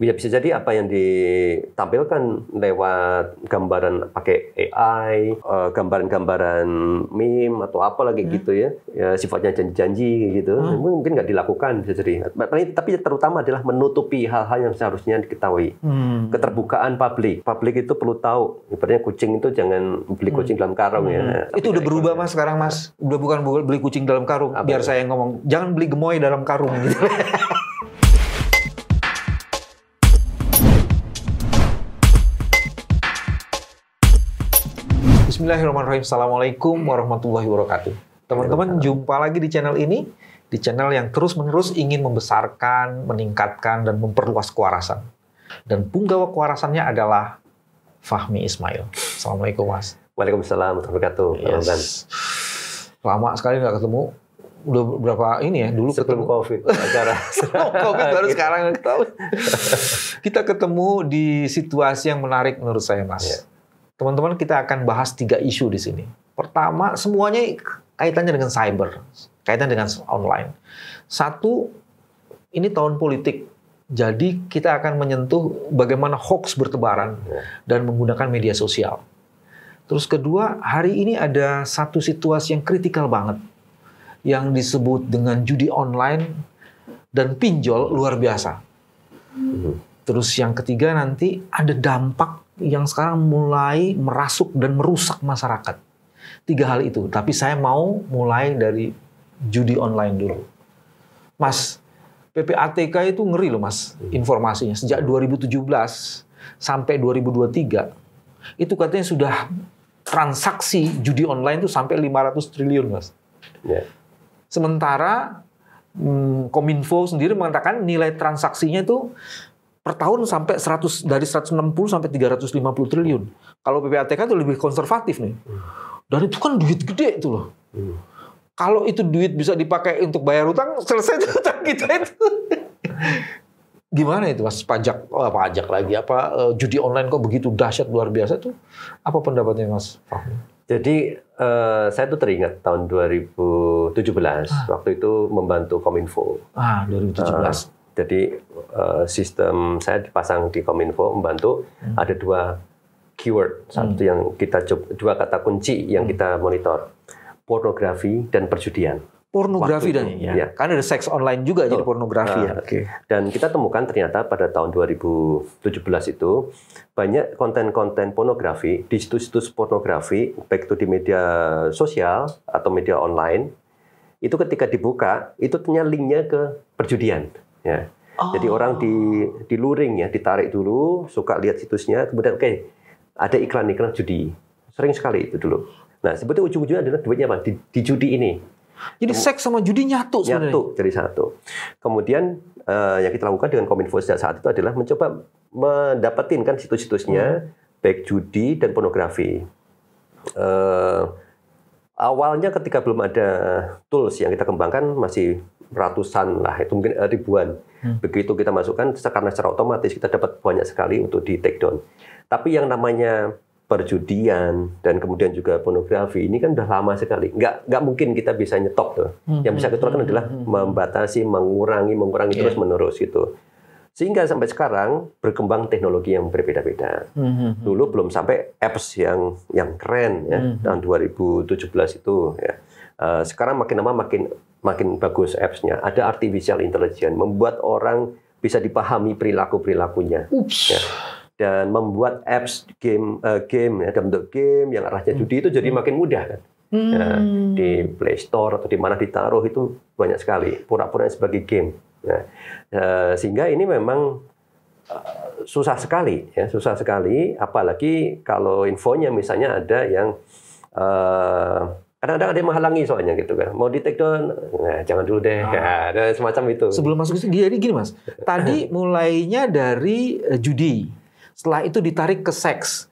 Ya bisa jadi apa yang ditampilkan lewat gambaran pakai AI, eh, gambaran-gambaran uh, meme atau apa lagi hmm. gitu ya, ya sifatnya janji-janji gitu, hmm. mungkin nggak dilakukan bisa jadi. Tapi terutama adalah menutupi hal-hal yang seharusnya diketahui. Hmm. Keterbukaan publik, publik itu perlu tahu. Ibaratnya kucing itu jangan beli hmm. kucing hmm. dalam karung ya. hmm. ya. Tapi itu udah berubah gitu. mas sekarang mas, udah bukan beli kucing dalam karung. Apa? Biar saya ngomong, jangan beli gemoy dalam karung gitu. Bismillahirrahmanirrahim. Assalamualaikum warahmatullahi wabarakatuh. Teman-teman, jumpa lagi di channel ini. Di channel yang terus-menerus ingin membesarkan, meningkatkan, dan memperluas kewarasan. Dan punggawa kewarasannya adalah Fahmi Ismail. Assalamualaikum, Mas. Waalaikumsalam warahmatullahi wabarakatuh. Yes. Lama sekali nggak ketemu. Udah berapa ini ya? Dulu Sebelum ketemu. COVID. Acara. COVID baru sekarang. Kita ketemu di situasi yang menarik menurut saya, Mas. Yeah teman-teman kita akan bahas tiga isu di sini. Pertama, semuanya kaitannya dengan cyber, kaitan dengan online. Satu, ini tahun politik. Jadi kita akan menyentuh bagaimana hoax bertebaran ya. dan menggunakan media sosial. Terus kedua, hari ini ada satu situasi yang kritikal banget yang disebut dengan judi online dan pinjol luar biasa. Hmm. Terus yang ketiga nanti ada dampak yang sekarang mulai merasuk dan merusak masyarakat. Tiga hal itu. Tapi saya mau mulai dari judi online dulu. Mas, PPATK itu ngeri loh mas informasinya. Sejak 2017 sampai 2023, itu katanya sudah transaksi judi online itu sampai 500 triliun mas. Ya. Sementara hmm, Kominfo sendiri mengatakan nilai transaksinya itu per tahun sampai 100 dari 160 sampai 350 triliun. Kalau PPATK itu lebih konservatif nih. Dan itu kan duit gede itu loh. Hmm. Kalau itu duit bisa dipakai untuk bayar utang, selesai utang kita itu. Gimana itu mas pajak oh, pajak lagi apa eh, judi online kok begitu dahsyat luar biasa tuh apa pendapatnya mas Fahmi? Jadi eh, saya tuh teringat tahun 2017 ah. waktu itu membantu Kominfo. Ah 2017. Uh, jadi uh, sistem saya dipasang di Kominfo membantu hmm. ada dua keyword, satu hmm. yang kita dua kata kunci yang hmm. kita monitor. Pornografi dan perjudian. Pornografi Waktu dan ya. ya. Kan ada seks online juga Betul. jadi pornografi nah, ya. Ah, okay. Dan kita temukan ternyata pada tahun 2017 itu banyak konten-konten pornografi di situs-situs pornografi baik itu di media sosial atau media online itu ketika dibuka itu punya linknya ke perjudian. Ya. Oh. Jadi orang di luring ya, ditarik dulu, suka lihat situsnya, kemudian oke, okay, ada iklan-iklan judi. Sering sekali itu dulu. Nah, sebetulnya ujung-ujungnya adalah duitnya apa? Di, di judi ini. Jadi seks sama judi nyatu sebenarnya. Nyatu jadi satu. Kemudian uh, yang kita lakukan dengan Kominfo sejak saat itu adalah mencoba mendapatkan kan situs-situsnya hmm. baik judi dan pornografi. Uh, awalnya ketika belum ada tools yang kita kembangkan masih ratusan lah itu mungkin eh, ribuan hmm. begitu kita masukkan karena secara otomatis kita dapat banyak sekali untuk di take down tapi yang namanya perjudian dan kemudian juga pornografi ini kan udah lama sekali nggak nggak mungkin kita bisa nyetop tuh hmm. yang bisa hmm, kita lakukan hmm, adalah hmm, membatasi mengurangi mengurangi yeah. terus menerus gitu sehingga sampai sekarang berkembang teknologi yang berbeda-beda. Mm-hmm. Dulu belum sampai apps yang yang keren ya mm-hmm. tahun 2017 itu ya. Uh, sekarang makin lama makin makin bagus apps-nya. Ada artificial intelligence membuat orang bisa dipahami perilaku-perilakunya. Ya. Dan membuat apps game uh, game ya dalam bentuk game yang arahnya judi itu jadi hmm. makin mudah kan. Ya, hmm. Ya, di Play Store atau di mana ditaruh itu banyak sekali pura-pura sebagai game. Ya. uh, sehingga ini memang eh, susah sekali ya, susah sekali apalagi kalau infonya misalnya ada yang uh, Kadang-kadang ada yang menghalangi soalnya gitu kan. Mau di take down, nah jangan dulu deh. Ah. semacam itu. Sebelum masuk ke sini, jadi gini mas. Tadi mulainya dari eh, judi. Setelah itu ditarik ke seks.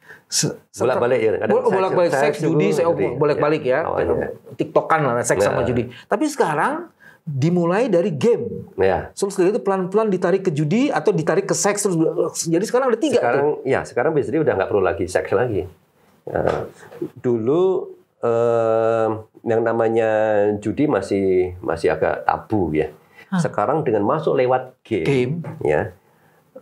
bolak-balik ya. Bolak-balik seks, seks, judi, saya bolak-balik ya. ya. Tiktokan lah seks nah. sama judi. Tapi sekarang dimulai dari game. Ya. So, setelah itu pelan-pelan ditarik ke judi atau ditarik ke seks terus. Jadi sekarang ada tiga. Sekarang, tuh. ya sekarang biasanya udah nggak perlu lagi seks lagi. Uh, dulu eh, yang namanya judi masih masih agak tabu ya. Hah? Sekarang dengan masuk lewat game, game. ya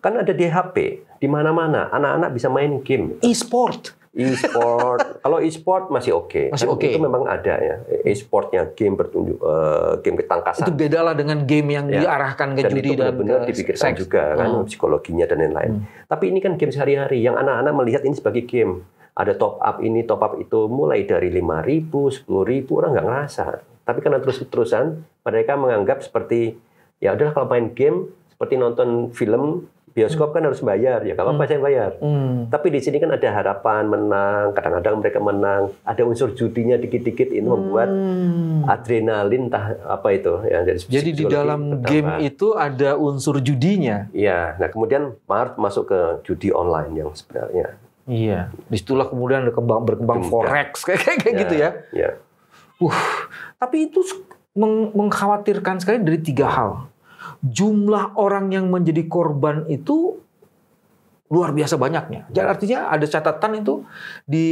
kan ada di HP di mana-mana anak-anak bisa main game e-sport e-sport kalau e-sport masih oke okay. masih kan okay. itu memang ada ya e-sportnya game bertunjuk uh, game ketangkasan itu bedalah dengan game yang ya. diarahkan ke dan judi itu dan benar dipikirkan seks. juga kan hmm. psikologinya dan lain-lain hmm. tapi ini kan game sehari-hari yang anak-anak melihat ini sebagai game ada top up ini, top up itu mulai dari 5.000, ribu orang nggak ngerasa. Tapi karena terus-terusan mereka menganggap seperti ya udah kalau main game seperti nonton film bioskop kan harus bayar ya kalau apa hmm. saya bayar. Hmm. Tapi di sini kan ada harapan menang, kadang-kadang mereka menang, ada unsur judinya dikit-dikit ini membuat hmm. adrenalin tah apa itu ya dari Jadi di dalam pertama. game itu ada unsur judinya. Iya, nah kemudian Mart masuk ke judi online yang sebenarnya Iya. Disitulah kemudian ada kembang berkembang forex kayak kayak, yeah. gitu ya. Iya. Uh, tapi itu meng mengkhawatirkan sekali dari tiga hal. Jumlah orang yang menjadi korban itu luar biasa banyaknya. Ya. Jadi artinya ada catatan itu di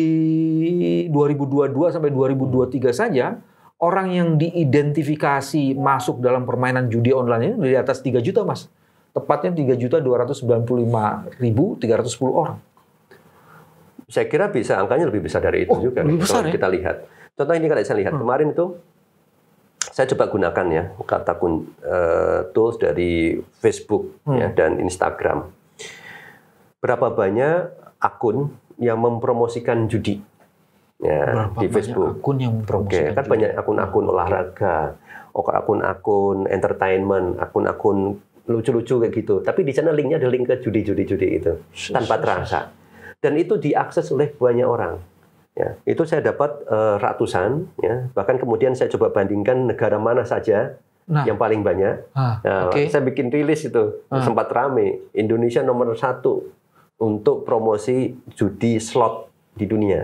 2022 sampai 2023 hmm. saja orang yang diidentifikasi masuk dalam permainan judi online ini dari atas 3 juta, Mas. Tepatnya tiga juta lima ribu sepuluh orang. Saya kira bisa angkanya lebih besar dari itu oh, juga. Lebih besar, kalau ya? kita lihat. Contoh ini kalau saya lihat hmm. kemarin itu saya coba gunakan ya kata kun, uh, tools dari Facebook ya hmm. ya, dan Instagram. Berapa banyak akun yang mempromosikan judi? Ya, di Facebook. akun yang mempromosikan. kan judi? banyak akun-akun olahraga, akun-akun entertainment, akun-akun lucu-lucu kayak gitu. Tapi di sana linknya ada link ke judi-judi-judi itu tanpa terasa dan itu diakses oleh banyak orang. Ya, itu saya dapat uh, ratusan, ya. bahkan kemudian saya coba bandingkan negara mana saja nah. yang paling banyak. Ah, nah, ya, okay. Saya bikin rilis itu ah. sempat rame. Indonesia nomor satu untuk promosi judi slot di dunia.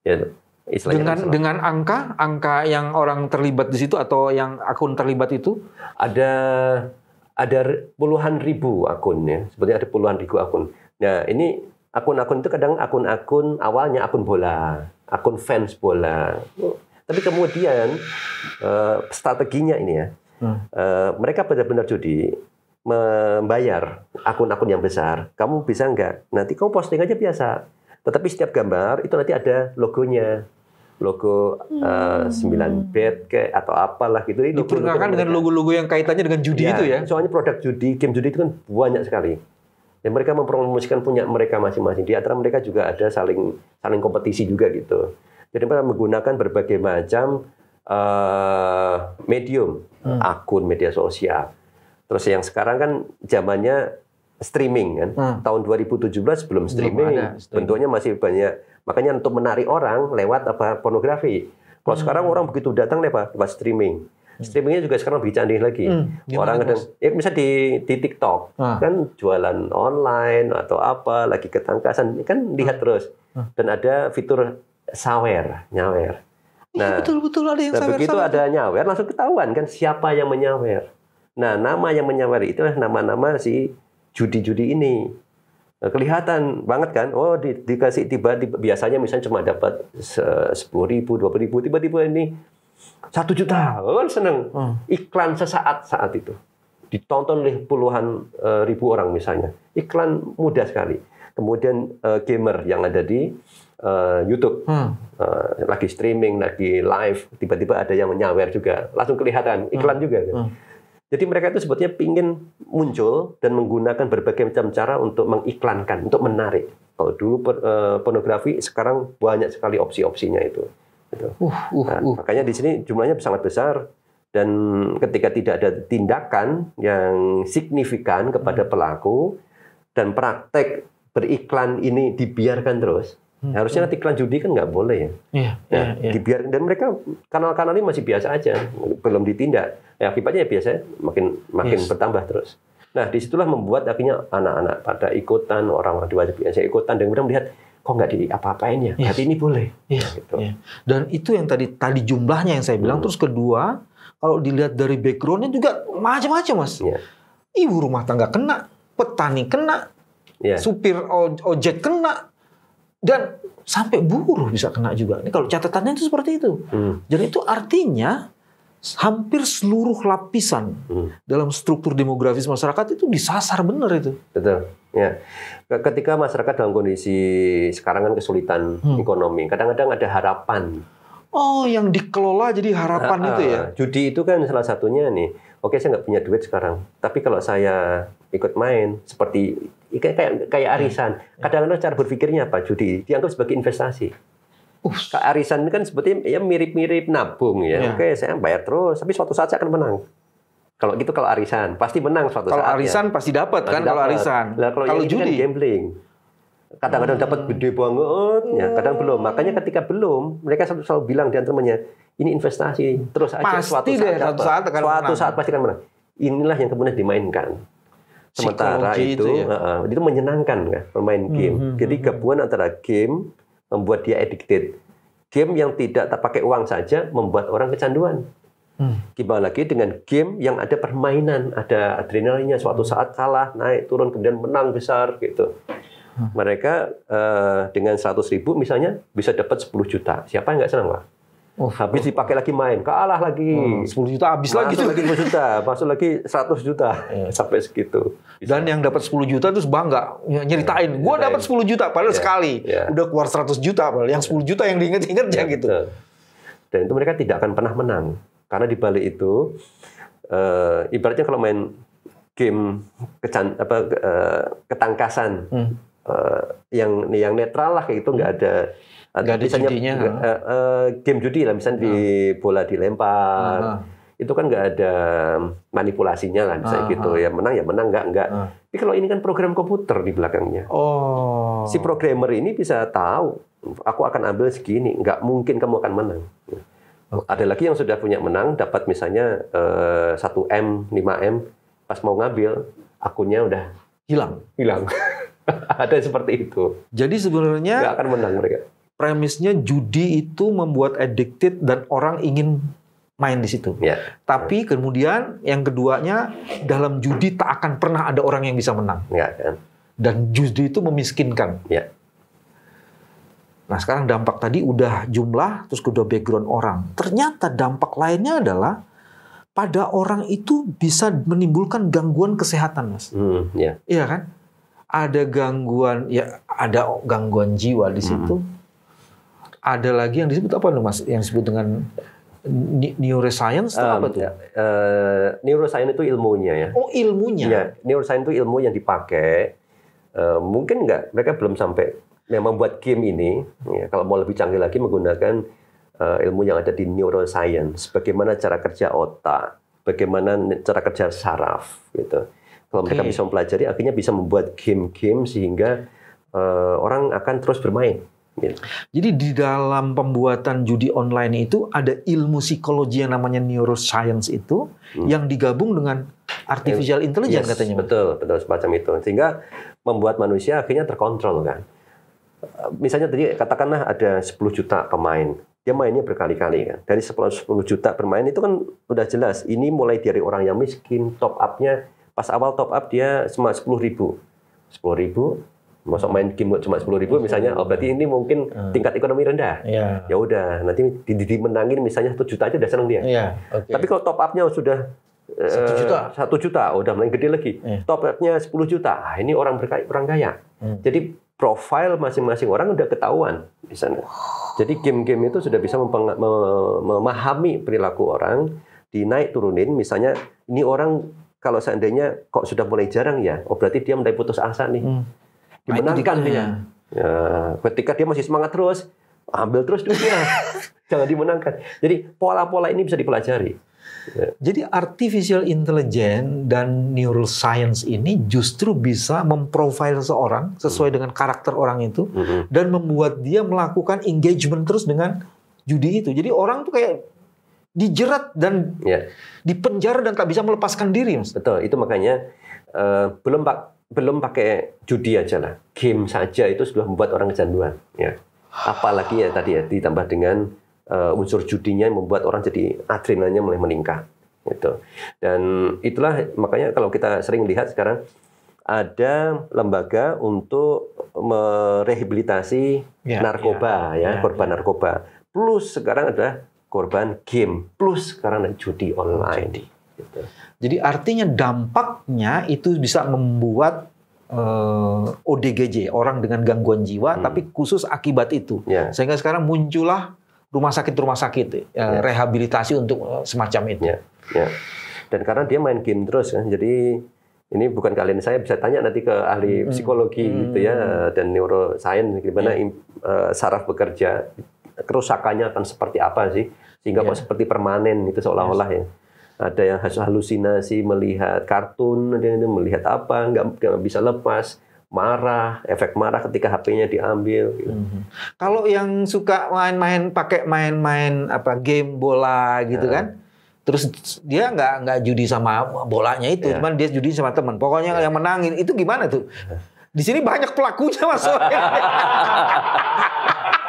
Ya, dengan dengan angka angka yang orang terlibat di situ atau yang akun terlibat itu ada ada puluhan ribu akun ya, sebenarnya ada puluhan ribu akun. Nah ini akun-akun itu kadang akun-akun awalnya akun bola, akun fans bola. Tapi kemudian uh, strateginya ini ya, uh, mereka benar-benar judi membayar akun-akun yang besar. Kamu bisa nggak? Nanti kamu posting aja biasa. Tetapi setiap gambar itu nanti ada logonya logo eh, hmm. sembilan uh, 9 bet kayak atau apalah gitu. Ini dengan logo-logo yang kaitannya dengan judi ya, itu ya. Soalnya produk judi, game judi itu kan banyak sekali dan mereka mempromosikan punya mereka masing-masing. Di antara mereka juga ada saling saling kompetisi juga gitu. Jadi mereka menggunakan berbagai macam uh, medium, hmm. akun media sosial. Terus yang sekarang kan zamannya streaming kan. Hmm. Tahun 2017 belum streaming, belum streaming, bentuknya masih banyak. Makanya untuk menarik orang lewat apa pornografi. Kalau hmm. sekarang orang begitu datang lewat, lewat streaming. Hmm. Streamingnya juga sekarang lebih canggih lagi. Hmm, Orang kadang, ya misalnya di, di TikTok ah. kan jualan online atau apa, lagi ketangkasan ya kan lihat ah. terus. Ah. Dan ada fitur sawer, nyawer. Iya, nah, ya, betul betul ada yang nah, sawer, begitu sawer. ada nyawer langsung ketahuan kan siapa yang menyawer. Nah, nama yang menyawer itu nama-nama si judi-judi ini. Nah, kelihatan banget kan, oh di, dikasih tiba-tiba biasanya misalnya cuma dapat sepuluh ribu, dua ribu, tiba-tiba ini satu juta, oh, seneng. Hmm. Iklan sesaat saat itu ditonton oleh puluhan uh, ribu orang misalnya. Iklan mudah sekali. Kemudian uh, gamer yang ada di uh, YouTube hmm. uh, lagi streaming, lagi live, tiba-tiba ada yang menyawer juga, langsung kelihatan iklan hmm. juga. Kan? Hmm. Jadi mereka itu sebetulnya pingin muncul dan menggunakan berbagai macam cara untuk mengiklankan, untuk menarik. Kalau dulu pornografi, sekarang banyak sekali opsi-opsinya itu. Gitu. Uh, uh, nah, uh. Makanya di sini jumlahnya sangat besar dan ketika tidak ada tindakan yang signifikan kepada hmm. pelaku dan praktek beriklan ini dibiarkan terus, Hmm. Harusnya nanti iklan judi kan nggak boleh ya. yeah, Nah, yeah. Iya. dan mereka kanal-kanal ini masih biasa aja, belum ditindak. Ya, akibatnya ya biasa makin makin yes. bertambah terus. Nah disitulah membuat akhirnya anak-anak pada ikutan, orang-orang dewasa biasa ikutan dan kemudian melihat kok nggak diapa-apain ya? Yes. Iya. ini boleh. Yes. Iya, nah, gitu. yes. Iya. Dan itu yang tadi tadi jumlahnya yang saya bilang. Hmm. Terus kedua, kalau dilihat dari backgroundnya juga macam-macam mas. Yeah. Ibu rumah tangga kena, petani kena, yeah. supir ojek kena, dan sampai buruh bisa kena juga. Ini kalau catatannya itu seperti itu. Hmm. Jadi itu artinya hampir seluruh lapisan hmm. dalam struktur demografis masyarakat itu disasar benar itu. Betul. Ya. Ketika masyarakat dalam kondisi sekarang kan kesulitan hmm. ekonomi, kadang-kadang ada harapan. Oh, yang dikelola jadi harapan itu ya? Judi itu kan salah satunya nih. Oke, saya nggak punya duit sekarang. Tapi kalau saya ikut main, seperti kayak kayak, arisan. Kadang-kadang cara berpikirnya apa? Judi dianggap sebagai investasi. Uh, arisan kan sebetulnya ya mirip-mirip nabung ya. ya. Oke, saya bayar terus, tapi suatu saat saya akan menang. Kalau gitu kalau arisan pasti menang suatu kalo saat. Kalau arisan ya. pasti dapat kan kalau arisan. Nah, kalau, kalau kan judi kan gambling. Kadang-kadang hmm. dapat gede banget, ya, kadang belum. Makanya ketika belum, mereka selalu, selalu bilang di antaranya, ini investasi terus aja pasti suatu saat deh, saat, suatu saat akan suatu saat pasti akan menang. Inilah yang kemudian dimainkan. Sementara Psikologi itu, itu, ya? uh, itu menyenangkan kan bermain hmm, game. Hmm, Jadi hmm, hmm. gabungan hmm. antara game membuat dia addicted. Game yang tidak tak pakai uang saja membuat orang kecanduan. Hmm. Gimana lagi dengan game yang ada permainan, ada adrenalinnya. Suatu saat kalah, naik, turun, kemudian menang besar gitu. Mereka uh, dengan 100 ribu misalnya bisa dapat 10 juta. Siapa yang nggak senang pak? Oh, habis oh. dipakai lagi main, kalah lagi. Hmm, 10 juta habis lagi. Masuk lagi 10 juta, masuk lagi 100 juta. Yeah. Sampai segitu. Bisa. Dan yang dapat 10 juta terus bangga, nyeritain, yeah, gua dapat 10 juta padahal yeah. sekali. Yeah. Udah keluar 100 juta padahal yang 10 juta yang diinget-inget yeah. Ya gitu. Dan itu mereka tidak akan pernah menang. Karena di balik itu uh, ibaratnya kalau main game kecan, apa, uh, ketangkasan hmm. uh, yang yang netral lah kayak itu nggak ada nggak ada misalnya, judinya. uh, uh, game judi lah misalnya hmm. di bola dilempar. Hmm. Itu kan nggak ada manipulasinya lah misalnya gitu ya menang ya menang nggak nggak. Tapi kalau ini kan program komputer di belakangnya. Oh. Si programmer ini bisa tahu aku akan ambil segini, nggak mungkin kamu akan menang. Okay. Oh, ada lagi yang sudah punya menang dapat misalnya eh, satu m 5 m pas mau ngambil akunnya udah hilang hilang ada seperti itu. Jadi sebenarnya nggak akan menang mereka. Premisnya judi itu membuat addicted dan orang ingin main di situ. Ya. Tapi ya. kemudian yang keduanya dalam judi tak akan pernah ada orang yang bisa menang. Ya, Dan judi itu memiskinkan. Ya. Nah sekarang dampak tadi udah jumlah, terus kedua background orang. Ternyata dampak lainnya adalah pada orang itu bisa menimbulkan gangguan kesehatan, mas. Hmm, yeah. Iya kan? Ada gangguan, ya ada gangguan jiwa di situ. Hmm. Ada lagi yang disebut apa mas? Yang disebut dengan neuroscience um, apa tuh? Uh, neuroscience itu ilmunya ya. Oh ilmunya. Ya, neuroscience itu ilmu yang dipakai. Uh, mungkin nggak mereka belum sampai yang membuat game ini, ya, kalau mau lebih canggih lagi menggunakan uh, ilmu yang ada di neuroscience, bagaimana cara kerja otak, bagaimana cara kerja saraf, gitu. Kalau okay. mereka bisa mempelajari, akhirnya bisa membuat game-game sehingga uh, orang akan terus bermain. Gitu. Jadi di dalam pembuatan judi online itu ada ilmu psikologi yang namanya neuroscience itu hmm. yang digabung dengan artificial intelligence yes, katanya. Betul, betul semacam itu. Sehingga membuat manusia akhirnya terkontrol kan misalnya tadi katakanlah ada 10 juta pemain, dia mainnya berkali-kali kan. Dari 10, 10 juta bermain itu kan udah jelas, ini mulai dari orang yang miskin, top up-nya, pas awal top up dia cuma 10 ribu. 10 ribu, masuk main game cuma sepuluh ribu misalnya, oh berarti ini mungkin ah. tingkat ekonomi rendah. Iya. Ya, udah, nanti dimenangin misalnya satu juta aja udah seneng dia. Ya, okay. Tapi kalau top up-nya sudah eh, satu juta satu juta udah mulai gede lagi iya. top up-nya 10 juta ah, ini orang berkaya orang kaya hmm. jadi profil masing-masing orang udah ketahuan di sana. Jadi game-game itu sudah bisa memahami perilaku orang, dinaik turunin. Misalnya ini orang kalau seandainya kok sudah mulai jarang ya, oh berarti dia mulai putus asa nih. Hmm. Nah, Dimenangkan dia. Ya. ya, ketika dia masih semangat terus, ambil terus duitnya Jangan dimenangkan. Jadi pola-pola ini bisa dipelajari. Ya. Jadi artificial intelligence dan neuroscience ini justru bisa memprofil seorang sesuai hmm. dengan karakter orang itu mm -hmm. dan membuat dia melakukan engagement terus dengan judi itu. Jadi orang tuh kayak dijerat dan yeah. dipenjara dan tak bisa melepaskan diri. Betul, itu makanya uh, belum pak belum pakai judi aja lah, game saja itu sudah membuat orang kecanduan. Ya. Apalagi ya tadi ya ditambah dengan uh, unsur judinya yang membuat orang jadi adrenalinnya mulai meningkat gitu. Dan itulah makanya kalau kita sering lihat sekarang ada lembaga untuk merehabilitasi ya, narkoba ya, ya, ya korban ya. narkoba. Plus sekarang ada korban game, plus sekarang ada judi online. Jadi, gitu. Jadi artinya dampaknya itu bisa membuat uh, eh, ODGJ, orang dengan gangguan jiwa, hmm. tapi khusus akibat itu. Yeah. Sehingga sekarang muncullah rumah sakit-rumah sakit, yeah. Eh, ya. rehabilitasi untuk eh, semacam itu. Yeah. Yeah. Dan karena dia main game terus, ya, jadi ini bukan kalian saya bisa tanya nanti ke ahli hmm. psikologi hmm. gitu ya dan neuroscience gimana yeah. Ya. uh, saraf bekerja kerusakannya akan seperti apa sih sehingga yeah. kok seperti permanen itu seolah-olah yes. ya, ya ada yang halusinasi melihat kartun, ada yang melihat apa, nggak nggak bisa lepas marah, efek marah ketika HP-nya diambil. Gitu. Mm-hmm. Kalau yang suka main-main pakai main-main apa game bola gitu yeah. kan, terus dia nggak nggak judi sama bolanya itu, yeah. cuman dia judi sama teman. Pokoknya yeah. yang menangin itu gimana tuh? Ya. Di sini banyak pelakunya masuk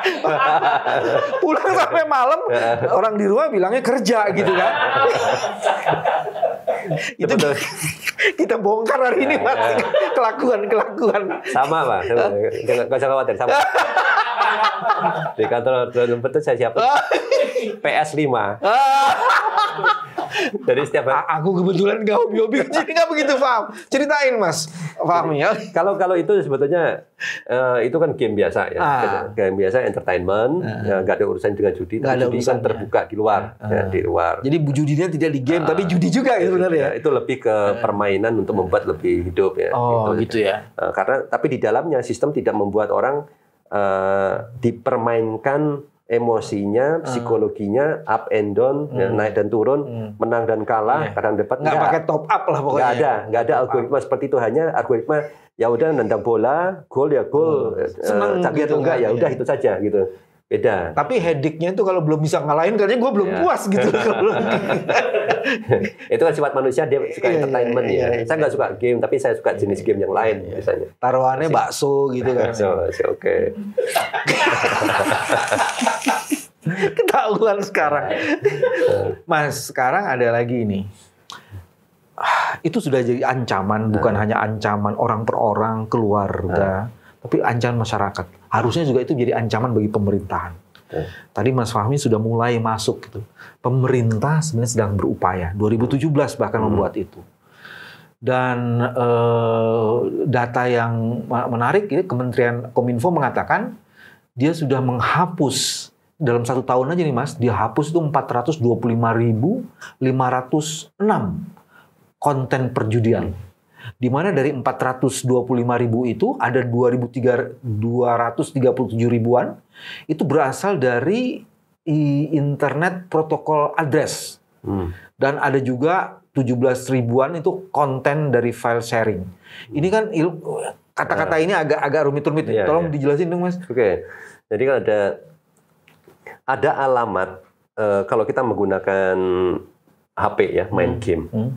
Pulang sampai malam, orang di rumah bilangnya kerja gitu kan. itu Betul. kita bongkar hari ini ya, mas ya. kelakuan kelakuan sama pak gak usah khawatir sama di kantor dompet betul saya siapa PS 5 jadi setiap hari. aku kebetulan gak hobi-hobi jadi nggak begitu paham. Ceritain mas, paham ya. Kalau kalau itu sebetulnya uh, itu kan game biasa ya, ah. game biasa entertainment, ah. ya, gak ada urusan dengan judi. Gak ada kan urusan terbuka di luar, ah. ya, di luar. Jadi judinya tidak di game, ah. tapi judi juga ya sebenarnya. Ya? Itu lebih ke ah. permainan untuk membuat lebih hidup ya. Oh gitu, gitu ya. Eh, karena tapi di dalamnya sistem tidak membuat orang uh, dipermainkan emosinya, ah. psikologinya up and down, hmm. ya, naik dan turun, hmm. menang dan kalah, yeah. kadang dapat nggak pakai top up lah pokoknya. Nggak ya. ada, nggak ada algoritma up. seperti itu hanya algoritma ya udah nendang bola, gol ya gol, hmm. eh, gitu, enggak ya udah iya. itu saja gitu beda. Tapi headiknya itu kalau belum bisa ngalahin katanya gue belum ya. puas gitu. gitu. itu kan sifat manusia dia suka iya, iya, iya, ya, entertainment ya. ya. ya. saya nggak suka game tapi saya suka jenis game yang lain ya. misalnya. Taruhannya bakso gitu kan. Bakso, oke. Ketahuan sekarang. Mas, sekarang ada lagi ini. Ah, itu sudah jadi ancaman, bukan nah. hanya ancaman orang per orang keluarga, nah. tapi ancaman masyarakat harusnya juga itu jadi ancaman bagi pemerintahan. Tadi Mas Fahmi sudah mulai masuk gitu. Pemerintah sebenarnya sedang berupaya. 2017 bahkan hmm. membuat itu. Dan eh, data yang menarik ini Kementerian Kominfo mengatakan dia sudah menghapus dalam satu tahun aja nih Mas, dia hapus itu 425.506 konten perjudian. Hmm di mana dari 425 ribu itu ada 237 ribuan itu berasal dari internet protokol address hmm. dan ada juga 17 ribuan itu konten dari file sharing. Ini kan kata-kata ah. ini agak-agak rumit-rumit. Ya, Tolong ya. dijelasin dong mas. Oke, jadi kalau ada ada alamat eh, kalau kita menggunakan HP ya main hmm. game. Hmm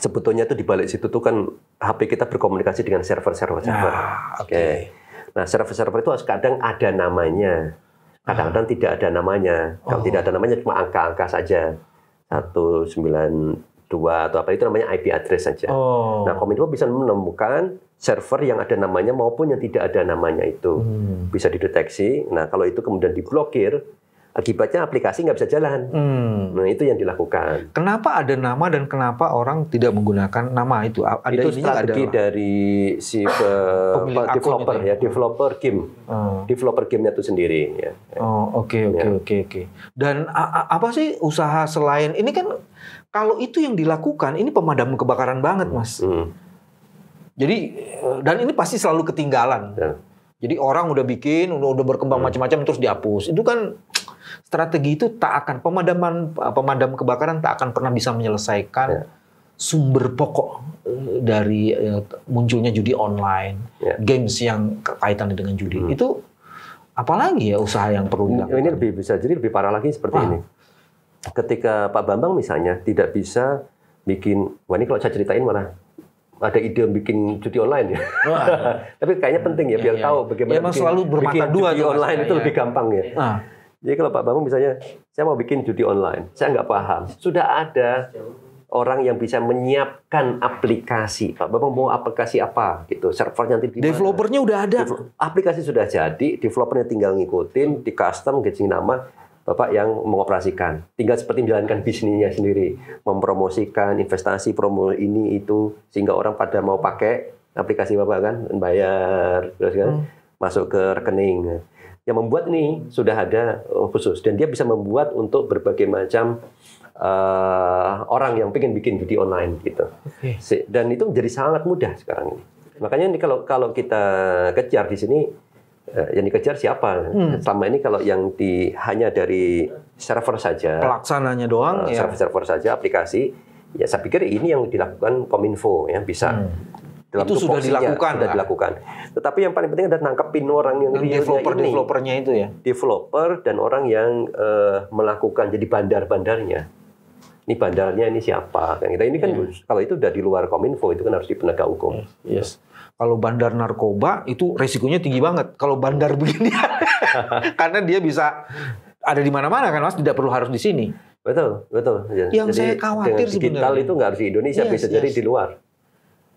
sebetulnya itu di balik situ tuh kan HP kita berkomunikasi dengan server-server. Nah, Oke. Okay. Nah, server-server itu kadang ada namanya, kadang-kadang ah. tidak ada namanya. Kalau tidak ada oh. namanya cuma angka-angka saja. 192 atau apa itu namanya IP address saja. Oh. Nah, Kominfo bisa menemukan server yang ada namanya maupun yang tidak ada namanya itu. Hmm. Bisa dideteksi. Nah, kalau itu kemudian diblokir, Akibatnya aplikasi nggak bisa jalan. Hmm. Nah itu yang dilakukan. Kenapa ada nama dan kenapa orang tidak menggunakan nama itu? Ada itu strategi ada... dari si uh, Pemilik developer ya? ya, developer game, hmm. developer gamenya itu sendiri. Ya. Oh oke okay, oke okay, ya. oke okay, oke. Okay. Dan apa sih usaha selain ini kan kalau itu yang dilakukan ini pemadam kebakaran banget mas. Hmm. Jadi eh, dan ini pasti selalu ketinggalan. Ya. Jadi orang udah bikin, udah, berkembang berkembang hmm. macam-macam terus dihapus. Itu kan strategi itu tak akan pemadaman eh, pemadam kebakaran tak akan pernah bisa menyelesaikan yeah. sumber pokok eh, dari eh, munculnya judi online, yeah. games yang kaitan dengan judi. Hmm. Itu apalagi ya usaha yang perlu dilakukan. Ini lebih bisa jadi lebih parah lagi seperti ah. ini. Ketika Pak Bambang misalnya tidak bisa bikin, wah ini kalau saya ceritain mana ada ide bikin judi online ya. Tapi kayaknya penting ya, ya biar ya, tahu ya. bagaimana. Ya, bikin, selalu bermata bikin dua judi online itu ya. lebih gampang ya. Ah. Jadi kalau Pak Bambang misalnya, saya mau bikin judi online, saya nggak paham. Sudah ada orang yang bisa menyiapkan aplikasi. Pak Bambang mau aplikasi apa gitu, servernya nanti di Developernya udah ada. aplikasi sudah jadi, developernya tinggal ngikutin, di custom, gaji nama, Bapak yang mengoperasikan. Tinggal seperti menjalankan bisnisnya sendiri, mempromosikan investasi promo ini itu sehingga orang pada mau pakai aplikasi Bapak kan, bayar terus kan hmm. masuk ke rekening yang membuat ini sudah ada eh, khusus dan dia bisa membuat untuk berbagai macam uh, orang yang ingin bikin judi online gitu okay. dan itu menjadi sangat mudah sekarang ini makanya ini kalau kalau kita kejar di sini ya yang dikejar siapa hmm. selama ini kalau yang di hanya dari server saja pelaksananya doang uh, ya server server saja aplikasi ya saya pikir ini yang dilakukan kominfo ya bisa hmm dalam itu sudah dilakukan sudah dilakukan tetapi yang paling penting adalah nangkepin orang yang, developer ini. developernya itu ya developer dan orang yang uh, melakukan jadi bandar-bandarnya ini bandarnya ini siapa kan kita gitu. ini kan yeah. kalau itu udah di luar kominfo itu kan harus di penegak hukum yes, yes. kalau bandar narkoba itu resikonya tinggi banget kalau bandar begini karena dia bisa ada di mana-mana kan mas tidak perlu harus di sini betul betul yang jadi, saya khawatir digital sebenarnya. itu nggak harus di Indonesia yes, bisa yes. jadi di luar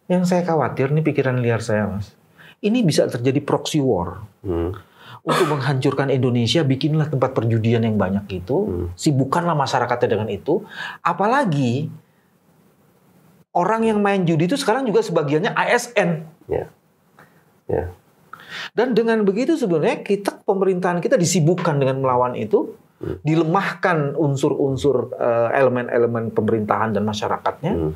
yang saya khawatir ini pikiran liar saya, Mas. Ini bisa terjadi proxy war. Hmm. Untuk menghancurkan Indonesia, bikinlah tempat perjudian yang banyak itu, hmm. sibukkanlah masyarakatnya dengan itu. Apalagi orang yang main judi itu sekarang juga sebagiannya ASN. Yeah. Yeah. Dan dengan begitu sebenarnya kita pemerintahan kita disibukkan dengan melawan itu, hmm. dilemahkan unsur-unsur eh, elemen-elemen pemerintahan dan masyarakatnya. Hmm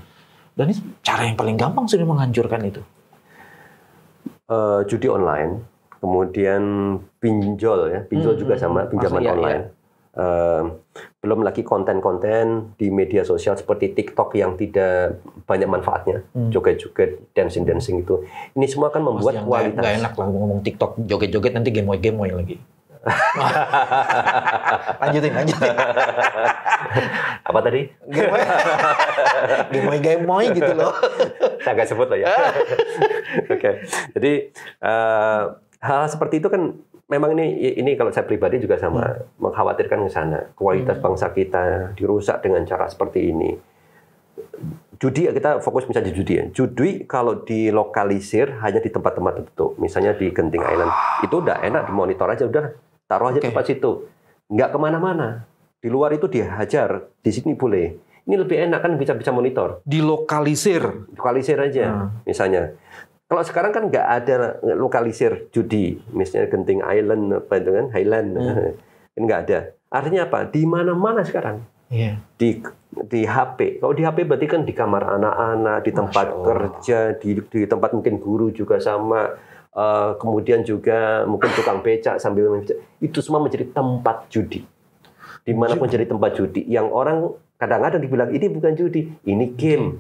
dan ini cara yang paling gampang sudah menghancurkan itu. Uh, judi online, kemudian pinjol ya, pinjol hmm, juga sama pinjaman iya, iya. online. Iya. Uh, belum lagi konten-konten di media sosial seperti TikTok yang tidak banyak manfaatnya, hmm. joget-joget, dancing-dancing itu. Ini semua akan membuat Mas kualitas. Gak, enak lah ngomong TikTok, joget-joget nanti gemoy-gemoy lagi. lanjutin, lanjutin. Apa tadi? gemoy gemoy gitu loh. Saya nggak sebut lah ya. Oke, okay. jadi uh, eh, hal seperti itu kan memang ini ini kalau saya pribadi juga sama hmm. mengkhawatirkan ke sana. Kualitas hmm. bangsa kita dirusak dengan cara seperti ini. Judi kita fokus misalnya di judi ya. Judi kalau dilokalisir hanya di tempat-tempat tertentu, misalnya di Genting Island itu udah enak dimonitor aja udah Taruh aja okay. tempat situ. Nggak kemana-mana. Di luar itu dihajar, di sini boleh. Ini lebih enak kan bisa bisa monitor. Dilokalisir. Lokalisir aja, hmm. misalnya. Kalau sekarang kan nggak ada lokalisir judi, misalnya Genting Island apa itu kan, Highland, hmm. nggak ada. Artinya apa? Di mana-mana sekarang. Yeah. Di di HP. Kalau di HP berarti kan di kamar anak-anak, di tempat kerja, di, di tempat mungkin guru juga sama uh, kemudian juga mungkin tukang becak sambil becak, itu semua menjadi tempat judi. Dimanapun jadi tempat judi, yang orang kadang-kadang dibilang ini bukan judi, ini game.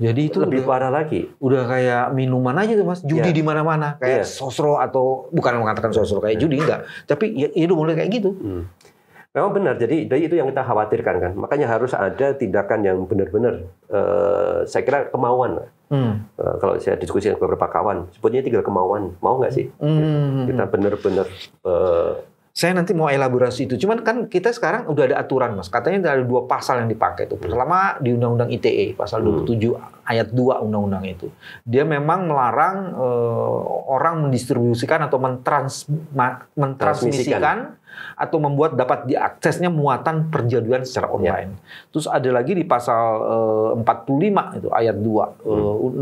Jadi itu lebih udah, parah lagi. Udah kayak minuman aja tuh mas, judi ya. di mana-mana, kayak ya. sosro atau bukan mengatakan sosro kayak judi enggak, tapi ya, ya mulai kayak gitu. Hmm. Memang benar, jadi dari itu yang kita khawatirkan kan. Makanya harus ada tindakan yang benar-benar, eh, saya kira kemauan. Hmm. Uh, kalau saya diskusi dengan beberapa kawan, sebetulnya tinggal kemauan, mau nggak sih? Hmm. hmm, gitu. hmm. Kita benar-benar uh, saya nanti mau elaborasi itu. Cuman kan kita sekarang udah ada aturan, Mas. Katanya ada dua pasal yang dipakai itu. Pertama di Undang-Undang ITE, pasal 27 hmm. ayat 2 Undang-Undang itu. Dia memang melarang uh, orang mendistribusikan atau mentrans, mentransmisikan atau membuat dapat diaksesnya muatan perjadian secara ya. online. Ya. Terus ada lagi di pasal e, eh, 45 itu ayat 2 hmm.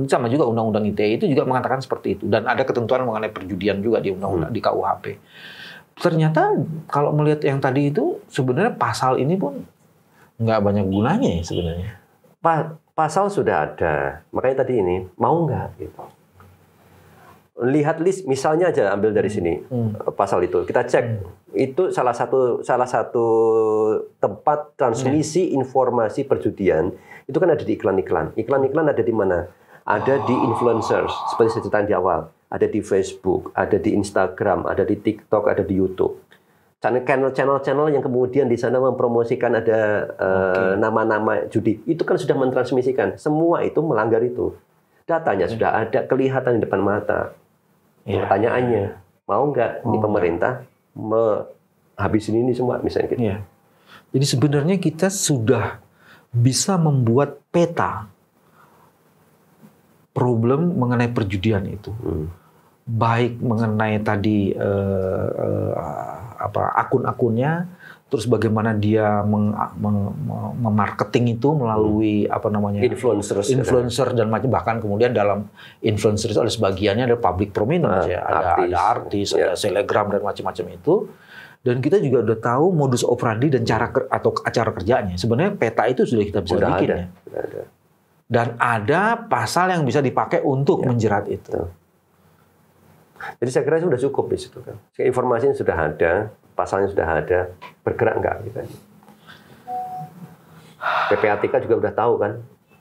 Eh, sama juga undang-undang ITE itu juga mengatakan seperti itu dan ada ketentuan mengenai perjudian juga di undang-undang hmm. di KUHP. Ternyata kalau melihat yang tadi itu sebenarnya pasal ini pun nggak banyak gunanya ya sebenarnya. Pa pasal sudah ada, makanya tadi ini mau nggak gitu lihat list misalnya aja ambil dari hmm. sini hmm. pasal itu kita cek hmm itu salah satu salah satu tempat transmisi ya. informasi perjudian itu kan ada di iklan-iklan. Iklan-iklan ada di mana? Ada di ah. influencers seperti saya ceritakan di awal. Ada di Facebook, ada di Instagram, ada di TikTok, ada di YouTube. Channel-channel-channel yang kemudian di sana mempromosikan ada eh, nama-nama okay. uh, judi itu kan sudah mentransmisikan. Semua itu melanggar itu. Datanya hmm. sudah ada kelihatan di depan mata. Yeah. Pertanyaannya, mau nggak di pemerintah menghabisin ini semua misalnya gitu. Ya. Jadi sebenarnya kita sudah bisa membuat peta problem mengenai perjudian itu. Hmm. Baik mengenai tadi eh, eh, apa akun-akunnya, terus bagaimana dia memarketing itu melalui hmm. apa namanya influencer ya. influencer dan macam bahkan kemudian dalam influencer itu ada sebagiannya ada public prominence nah, ya ada artis, ada artis yeah. ada selegram dan macam-macam itu dan kita juga udah tahu modus operandi dan cara atau acara kerjanya sebenarnya peta itu sudah kita bisa udah bikin ada. ya dan ada pasal yang bisa dipakai untuk ya. menjerat itu jadi saya kira sudah cukup di situ kan informasinya sudah ada pasalnya sudah ada, bergerak nggak gitu. PPATK juga udah tahu kan.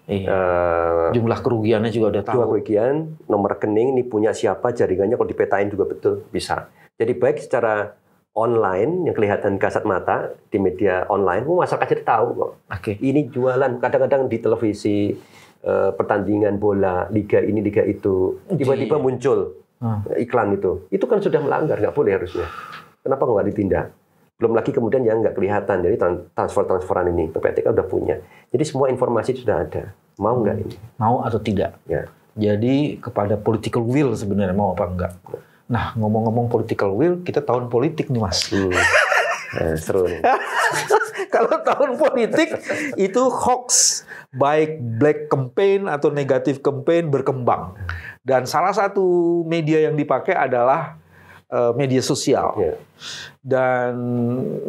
Iya. Uh, jumlah kerugiannya juga udah tahu. Jumlah kerugian, nomor rekening ini punya siapa, jaringannya kalau dipetain juga betul bisa. Jadi baik secara online yang kelihatan kasat mata di media online, oh, masyarakat jadi tahu kok. Okay. Ini jualan kadang-kadang di televisi uh, pertandingan bola liga ini liga itu tiba-tiba iya. muncul hmm. iklan itu. Itu kan sudah melanggar, nggak boleh harusnya. Kenapa kok nggak ditindak? Belum lagi kemudian yang nggak kelihatan. dari transfer-transferan ini PPTK udah punya. Jadi semua informasi sudah ada. Mau nggak hmm. ini? Mau atau tidak? Ya. Jadi kepada political will sebenarnya mau apa enggak. Nah ngomong-ngomong political will, kita tahun politik nih mas. Hmm. Nah, seru nih. kalau tahun politik itu hoax baik black campaign atau negatif campaign berkembang dan salah satu media yang dipakai adalah Eh, media sosial. Yeah. Dan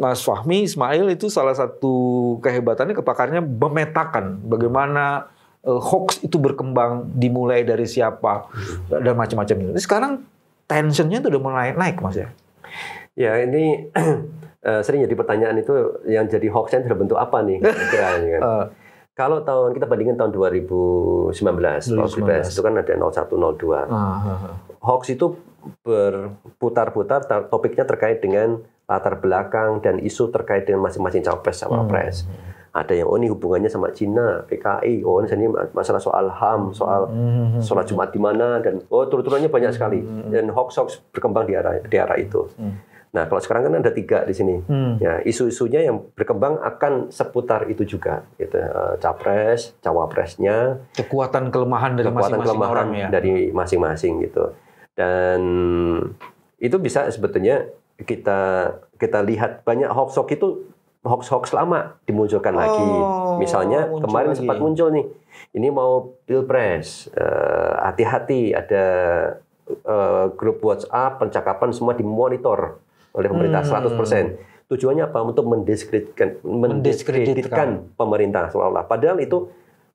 Mas Fahmi Ismail itu salah satu kehebatannya kepakarnya memetakan bagaimana uh, hoax itu berkembang dimulai dari siapa dan macam-macam itu. Sekarang tensionnya itu udah mulai naik Mas ya. Ya ini eh, sering jadi pertanyaan itu yang jadi hoaxnya sudah bentuk apa nih kira kan. uh, kalau tahun kita bandingkan tahun 2019, 2019. itu kan ada 0102. Uh, uh, uh. Hoax itu berputar-putar topiknya terkait dengan latar belakang dan isu terkait dengan masing-masing capres sama pres. Hmm. Ada yang oh ini hubungannya sama Cina, PKI, oh ini sini masalah soal HAM, soal hmm. sholat Jumat di mana dan oh turut-turunnya banyak sekali hmm. dan hoax-hoax berkembang di arah di arah itu. Nah, kalau sekarang kan ada tiga di sini. Ya, isu-isunya yang berkembang akan seputar itu juga, gitu. Eh, capres, cawapresnya, kekuatan kelemahan dari masing-masing orang ya. dari masing-masing gitu. Dan itu bisa sebetulnya kita kita lihat banyak hoax hoax itu hoax hoax lama dimunculkan oh, lagi. Misalnya kemarin lagi. sempat muncul nih, ini mau pilpres, hati eh, hati-hati ada uh, grup WhatsApp percakapan semua dimonitor oleh pemerintah hmm. 100%. Tujuannya apa? Untuk mendiskreditkan mendiskreditkan pemerintah seolah-olah. Padahal itu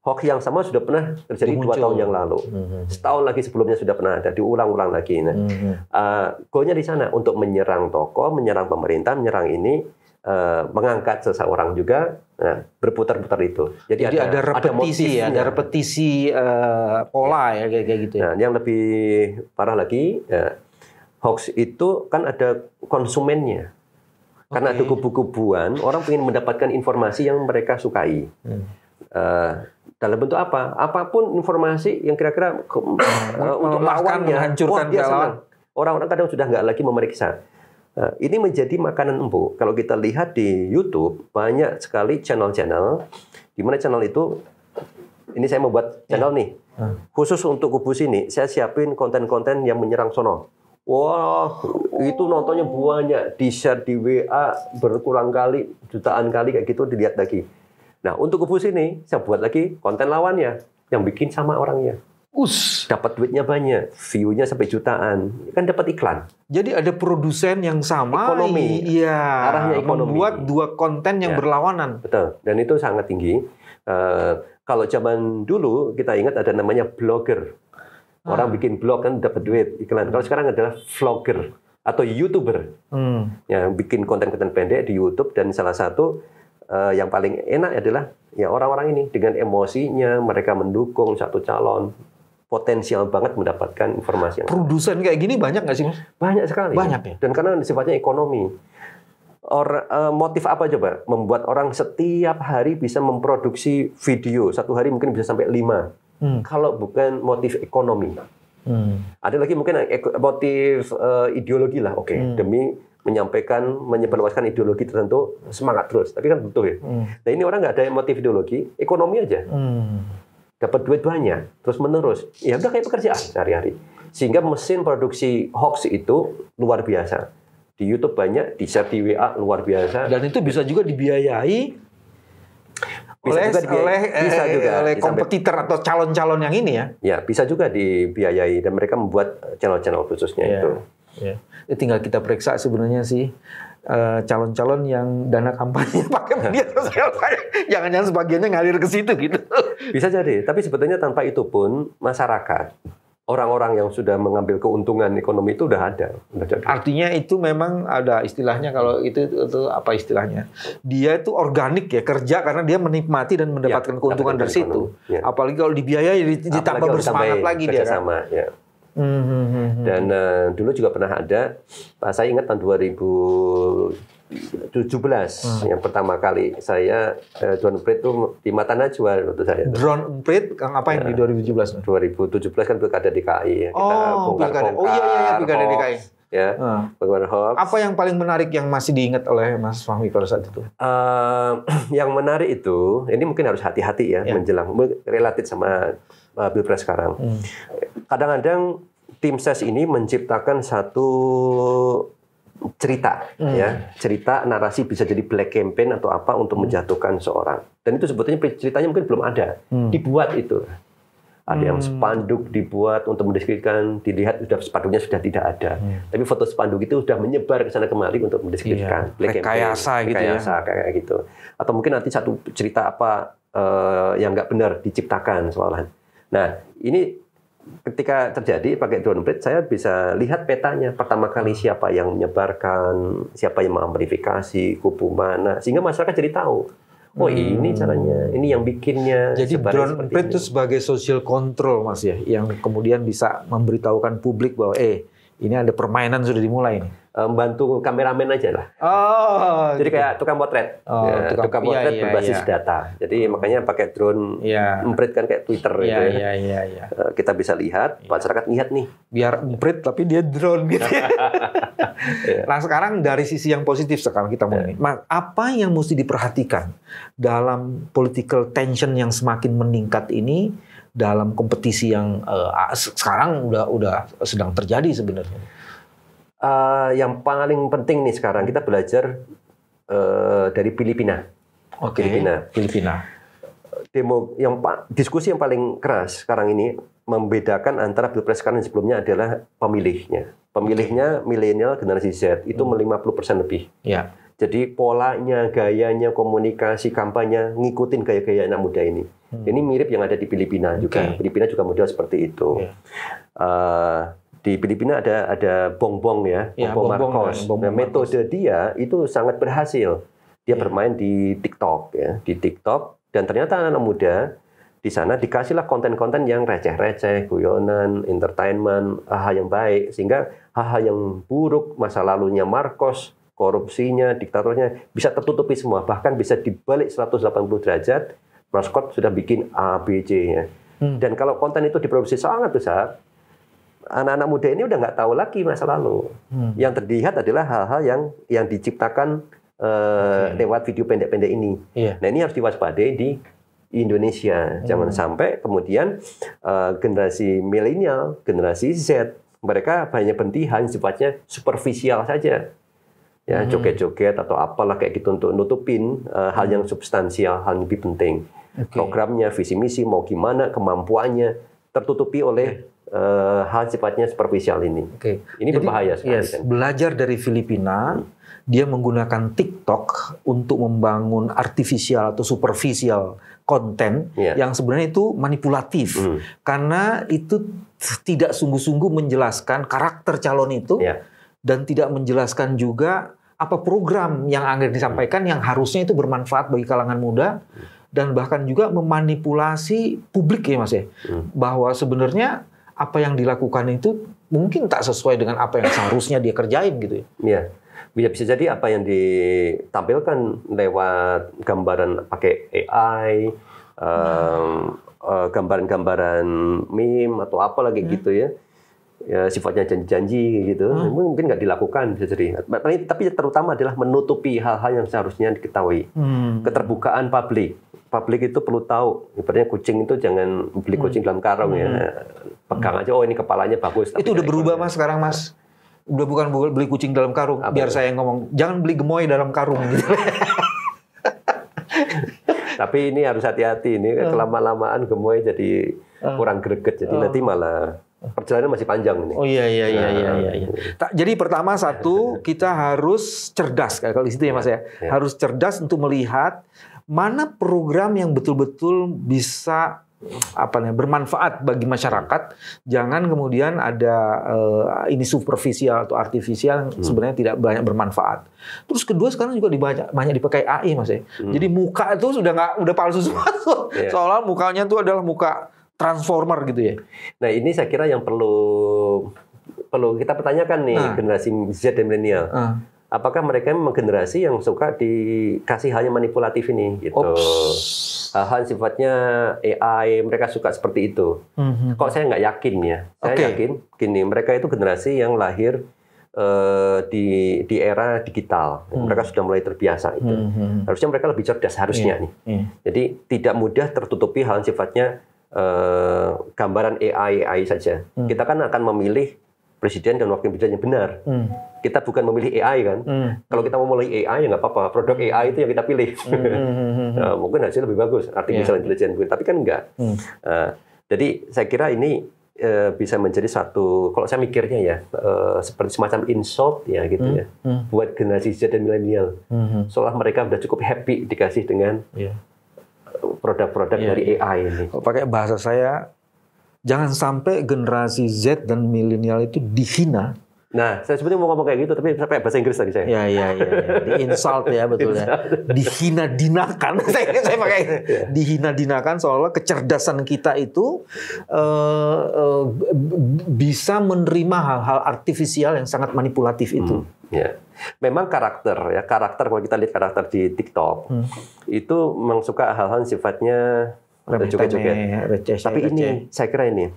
hoax yang sama sudah pernah terjadi dua tahun yang lalu. Mhm. Setahun lagi sebelumnya sudah pernah ada, diulang-ulang lagi. Nah, mm uh, goalnya di sana untuk menyerang toko, menyerang pemerintah, menyerang ini, uh, mengangkat seseorang juga, nah, berputar-putar itu. Jadi, Jadi ada, ada repetisi, ada, ya, ada repetisi uh, pola ya, kayak, kayak gitu. Ya. Nah, yang lebih parah lagi, ya, hoax itu kan ada konsumennya. Karena okay. ada kubu-kubuan, orang ingin mendapatkan informasi yang mereka sukai. Hmm. Uh, dalam bentuk apa? Apapun informasi yang kira-kira uh, untuk lawannya menghancurkan oh, iya, lawan. Orang-orang kadang sudah nggak lagi memeriksa. Nah, ini menjadi makanan empuk. Kalau kita lihat di YouTube banyak sekali channel-channel di mana channel itu ini saya membuat iya. channel nih. Ah. Khusus untuk kubu sini, saya siapin konten-konten yang menyerang sono. Wah, wow, itu nontonnya banyak, di share di WA berkurang kali, jutaan kali kayak gitu dilihat lagi. Nah, untuk kubu sini, saya buat lagi konten lawannya yang bikin sama orangnya. Us, dapat duitnya banyak, view-nya sampai jutaan, kan dapat iklan. Jadi ada produsen yang sama, ekonomi, iya, arahnya ekonomi, membuat dua konten yang ya. berlawanan. Betul, dan itu sangat tinggi. Uh, kalau zaman dulu kita ingat ada namanya blogger, ah. orang ah. bikin blog kan dapat duit iklan. Kalau sekarang adalah vlogger atau youtuber, hmm. yang bikin konten-konten pendek di YouTube dan salah satu uh, yang paling enak adalah ya orang-orang ini dengan emosinya mereka mendukung satu calon potensial banget mendapatkan informasi. Yang Produsen kayak gini banyak nggak sih mas? Banyak sekali. Banyak ya. Dan karena sifatnya ekonomi, Or, uh, motif apa coba membuat orang setiap hari bisa memproduksi video satu hari mungkin bisa sampai lima hmm. kalau bukan motif ekonomi hmm. ada lagi mungkin motif uh, ideologi lah oke okay, hmm. demi menyampaikan, menyebarluaskan ideologi tertentu, semangat terus. Tapi kan butuh ya. Hmm. Nah ini orang nggak ada motif ideologi, ekonomi aja. Hmm. Dapat duit banyak, terus menerus. Ya udah kayak pekerjaan sehari-hari. Sehingga mesin produksi hoax itu luar biasa. Di YouTube banyak, di share di WA luar biasa. Dan itu bisa juga dibiayai bisa oleh, juga dibiayai, oleh, eh, bisa eh, juga oleh kompetitor atau calon-calon yang ini ya. Ya, bisa juga dibiayai dan mereka membuat channel-channel khususnya yeah. itu. Ya. ya. Tinggal kita periksa sebenarnya sih eh, calon-calon uh, yang dana kampanye pakai media sosial saya jangan-jangan sebagiannya ngalir ke situ gitu. Bisa jadi, tapi sebetulnya tanpa itu pun masyarakat orang-orang yang sudah mengambil keuntungan ekonomi itu udah ada. Udah jadi. Artinya itu memang ada istilahnya kalau itu, itu apa istilahnya? Dia itu organik ya kerja karena dia menikmati dan mendapatkan ya, keuntungan dari situ. Ya. Apalagi kalau dibiayai ditambah bersemangat lagi dia. Kan? ya Mm-hmm. Dan uh, dulu juga pernah ada, saya ingat tahun 2017 hmm. yang pertama kali saya uh, eh, drone emprit itu di Mata Najwa waktu saya. Drone kang apa yang uh, di 2017? Ya. 2017 kan pilkada DKI ya. Kita oh, pilkada. Oh iya iya, iya pilkada DKI. Ya, hmm. hoax. Apa yang paling menarik yang masih diingat oleh Mas Fahmi pada saat itu? Uh, yang menarik itu, ini mungkin harus hati-hati ya, ya menjelang relatif sama uh, pilpres sekarang. kadang hmm. Kadang-kadang tim ses ini menciptakan satu cerita hmm. ya cerita narasi bisa jadi black campaign atau apa untuk hmm. menjatuhkan seorang dan itu sebetulnya ceritanya mungkin belum ada hmm. dibuat itu ada hmm. yang spanduk dibuat untuk mendeskripsikan dilihat sudah spanduknya sudah tidak ada hmm. tapi foto spanduk itu sudah menyebar ke sana kemari untuk mendeskripsikan iya. black rekayasa campaign gitu ya. rekayasa ya. kayak gitu atau mungkin nanti satu cerita apa uh, yang nggak benar diciptakan soalnya Nah, ini ketika terjadi pakai drone print saya bisa lihat petanya. Pertama kali siapa yang menyebarkan, siapa yang memverifikasi, kubu mana, sehingga masyarakat jadi tahu. Oh hmm. ini caranya, ini yang bikinnya. Jadi drone print itu sebagai social control mas ya, yang kemudian bisa memberitahukan publik bahwa eh ini ada permainan sudah dimulai nih. Eh, membantu kameramen aja lah. Oh. Jadi gitu. kayak tukang potret. Oh, ya, tukang, tukang iya, potret iya, iya, berbasis iya. data. Jadi makanya pakai drone iya. kan kayak Twitter iya, gitu. Ya. Iya, iya, iya. Eh, kita bisa lihat iya. masyarakat lihat nih. Biar memprint tapi dia drone gitu. Ya. Iya. nah, sekarang dari sisi yang positif sekarang kita mau iya. apa yang mesti diperhatikan dalam political tension yang semakin meningkat ini dalam kompetisi yang uh, sekarang udah udah sedang terjadi sebenarnya uh, yang paling penting nih sekarang kita belajar uh, dari Filipina. Oke. Okay. Filipina. Filipina. Demo yang diskusi yang paling keras sekarang ini membedakan antara pilpres sekarang dan sebelumnya adalah pemilihnya. Pemilihnya milenial generasi Z itu hmm. persen lebih. Ya. Jadi polanya, gayanya, komunikasi, kampanye ngikutin gaya-gaya anak muda ini. Hmm. Ini mirip yang ada di Filipina juga. Okay. Filipina juga model seperti itu. Yeah. Ya. Uh, di Filipina ada ada bong ya, ya bong bongbong Marcos. Bong ya, bongbong nah, metode Marcos. dia itu sangat berhasil. Dia ya. bermain di TikTok ya, di TikTok dan ternyata anak muda di sana dikasihlah konten-konten yang receh-receh, guyonan, entertainment, hal hal yang baik sehingga hal-hal yang buruk masa lalunya Marcos, korupsinya, diktatornya bisa tertutupi semua, bahkan bisa dibalik 180 derajat. Marcos sudah bikin ABC ya. Hmm. Dan kalau konten itu diproduksi sangat besar, anak-anak muda ini udah nggak tahu lagi masa lalu. Hmm. Yang terlihat adalah hal-hal yang yang diciptakan uh, eh, okay. lewat video pendek-pendek ini. Yeah. Nah ini harus diwaspadai di Indonesia. Jangan hmm. sampai kemudian uh, generasi milenial, generasi Z, mereka banyak pentihan sifatnya superficial saja. Ya, hmm. joget-joget atau apalah kayak gitu untuk nutupin uh, hal yang hmm. substansial, hal yang lebih penting. Okay. Programnya, visi misi mau gimana, kemampuannya tertutupi oleh uh, hal sifatnya superficial ini. Oke. Okay. Ini Jadi, berbahaya sekali. Yes, kan? Belajar dari Filipina, dia menggunakan TikTok untuk membangun artificial atau superficial konten yeah. yang sebenarnya itu manipulatif mm. karena itu tidak sungguh-sungguh menjelaskan karakter calon itu yeah. dan tidak menjelaskan juga apa program yang akan disampaikan mm. yang harusnya itu bermanfaat bagi kalangan muda hmm. dan bahkan juga memanipulasi publik ya Mas ya mm. bahwa sebenarnya apa yang dilakukan itu mungkin tak sesuai dengan apa yang seharusnya dia kerjain gitu ya. Iya. bisa bisa jadi apa yang ditampilkan lewat gambaran pakai AI, gambaran-gambaran eh, gambaran-gambaran meme atau apa lagi hmm. gitu ya. Ya, sifatnya janji-janji gitu hmm. mungkin nggak dilakukan bisa jadi tapi terutama adalah menutupi hal-hal yang seharusnya diketahui hmm. keterbukaan publik publik itu perlu tahu. Ibaratnya kucing itu jangan beli hmm. kucing hmm. dalam karung ya. hmm. ya. Pegang aja, oh ini kepalanya bagus. Itu udah berubah mas sekarang mas. Udah bukan beli kucing dalam karung. Apa biar itu? saya ngomong, jangan beli gemoy dalam karung gitu. Tapi ini harus hati-hati. Ini kelamaan hmm. uh. kelama-lamaan gemoy jadi uh. kurang greget. Jadi uh. nanti malah perjalanan masih panjang nih. Oh iya iya iya nah. iya iya. iya. Jadi pertama satu kita harus cerdas kalau di situ ya Mas ya. ya. Harus cerdas untuk melihat mana program yang betul-betul bisa apa namanya bermanfaat bagi masyarakat jangan kemudian ada uh, ini superficial atau artifisial hmm. sebenarnya tidak banyak bermanfaat terus kedua sekarang juga dibanyak banyak dipakai AI mas ya hmm. jadi muka itu sudah nggak udah palsu semua tuh yeah. seolah mukanya itu adalah muka transformer gitu ya nah ini saya kira yang perlu perlu kita pertanyakan nih nah. generasi Z dan milenial nah apakah mereka memang generasi yang suka dikasih hal yang manipulatif ini gitu. Hal-hal sifatnya AI, mereka suka seperti itu. Mm-hmm. Kok saya nggak yakin ya? Saya yakin gini, mereka itu generasi yang lahir uh, di di era digital. Mm. Mereka sudah mulai terbiasa itu. Mm-hmm. Harusnya mereka lebih cerdas harusnya yeah. nih. Yeah. Jadi tidak mudah tertutupi hal sifatnya uh, gambaran AI AI saja. Mm. Kita kan akan memilih presiden dan wakil presiden yang benar. Hmm. Kita bukan memilih AI kan. Hmm. Kalau kita mau memilih AI ya nggak apa-apa. Produk AI itu yang kita pilih. Hmm. hmm, hmm, hmm nah, mungkin hasilnya lebih bagus. Artificial yeah. intelijen pun. Tapi kan enggak. Hmm. Uh, jadi saya kira ini uh, bisa menjadi satu. Kalau saya mikirnya ya uh, seperti semacam insult ya gitu hmm. ya. Hmm. Buat generasi Z dan milenial. Hmm. Seolah mereka sudah cukup happy dikasih dengan. Yeah produk-produk yeah. dari AI iya. ini. Kalau pakai bahasa saya Jangan sampai generasi Z dan milenial itu dihina. Nah, saya sebenarnya mau ngomong kayak gitu, tapi sampai bahasa Inggris tadi saya. Iya, iya, iya. Ya. Di insult ya, betulnya. Dihina dinakan. saya, saya pakai ini. Ya. Dihina dinakan seolah kecerdasan kita itu uh, uh, bisa menerima hal-hal artifisial yang sangat manipulatif itu. Hmm. Ya, memang karakter ya karakter kalau kita lihat karakter di TikTok hmm. itu memang suka hal-hal sifatnya Remeh ya, Receh, Tapi receh. ini saya kira ini